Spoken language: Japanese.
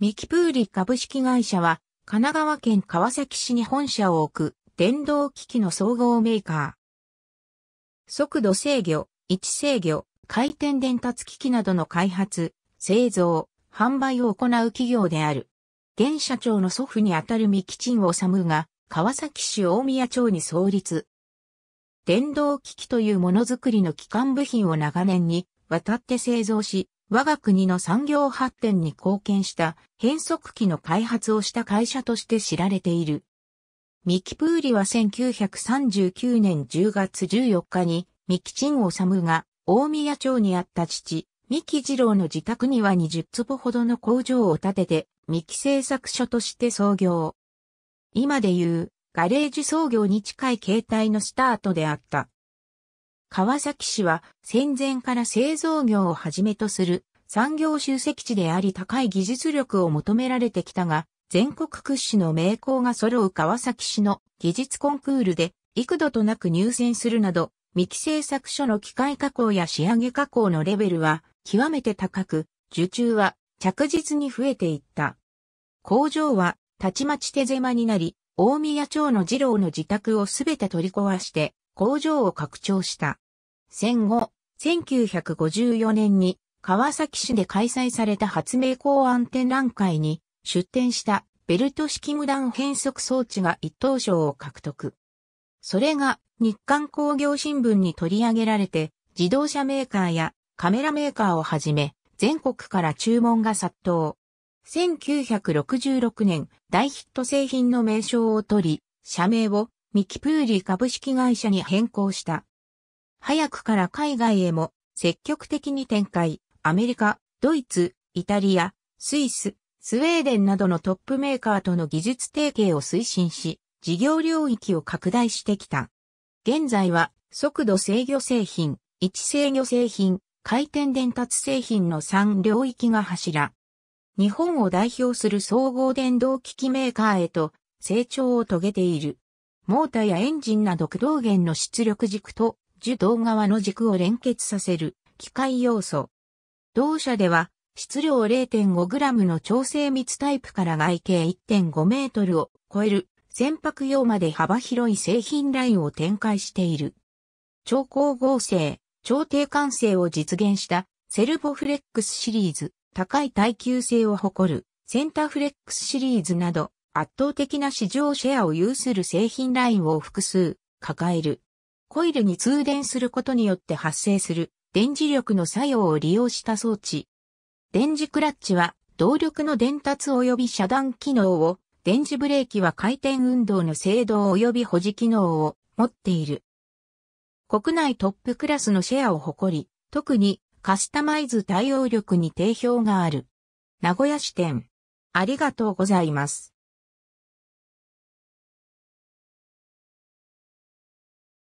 ミキプーリ株式会社は、神奈川県川崎市に本社を置く電動機器の総合メーカー。速度制御、位置制御、回転伝達機器などの開発、製造、販売を行う企業である。現社長の祖父にあたるンオサ治が、川崎市大宮町に創立。電動機器というものづくりの基幹部品を長年にわたって製造し、我が国の産業発展に貢献した変速機の開発をした会社として知られている。ミキプーリは1939年10月14日に、ミキチンオサムが大宮町にあった父、キ・ジ二郎の自宅には20坪ほどの工場を建てて、ミキ製作所として創業。今でいう、ガレージ創業に近い形態のスタートであった。川崎市は戦前から製造業をはじめとする産業集積地であり高い技術力を求められてきたが、全国屈指の名工が揃う川崎市の技術コンクールで幾度となく入選するなど、未期製作所の機械加工や仕上げ加工のレベルは極めて高く、受注は着実に増えていった。工場はたちまち手狭になり、大宮町の二郎の自宅をすべて取り壊して、工場を拡張した。戦後、1954年に川崎市で開催された発明公安展覧会に出展したベルト式無断変速装置が一等賞を獲得。それが日刊工業新聞に取り上げられて自動車メーカーやカメラメーカーをはじめ全国から注文が殺到。1966年大ヒット製品の名称を取り、社名をミキプーリ株式会社に変更した。早くから海外へも積極的に展開、アメリカ、ドイツ、イタリア、スイス、スウェーデンなどのトップメーカーとの技術提携を推進し、事業領域を拡大してきた。現在は、速度制御製品、位置制御製品、回転伝達製品の3領域が柱。日本を代表する総合電動機器メーカーへと成長を遂げている。モーターやエンジンなど駆動源の出力軸と受動側の軸を連結させる機械要素。同社では質量 0.5g の調整密タイプから外径1.5メートルを超える船舶用まで幅広い製品ラインを展開している。超光合成、超低管性を実現したセルボフレックスシリーズ、高い耐久性を誇るセンターフレックスシリーズなど圧倒的な市場シェアを有する製品ラインを複数抱える。コイルに通電することによって発生する電磁力の作用を利用した装置。電磁クラッチは動力の伝達及び遮断機能を、電磁ブレーキは回転運動の制動及び保持機能を持っている。国内トップクラスのシェアを誇り、特にカスタマイズ対応力に定評がある。名古屋支店。ありがとうございます。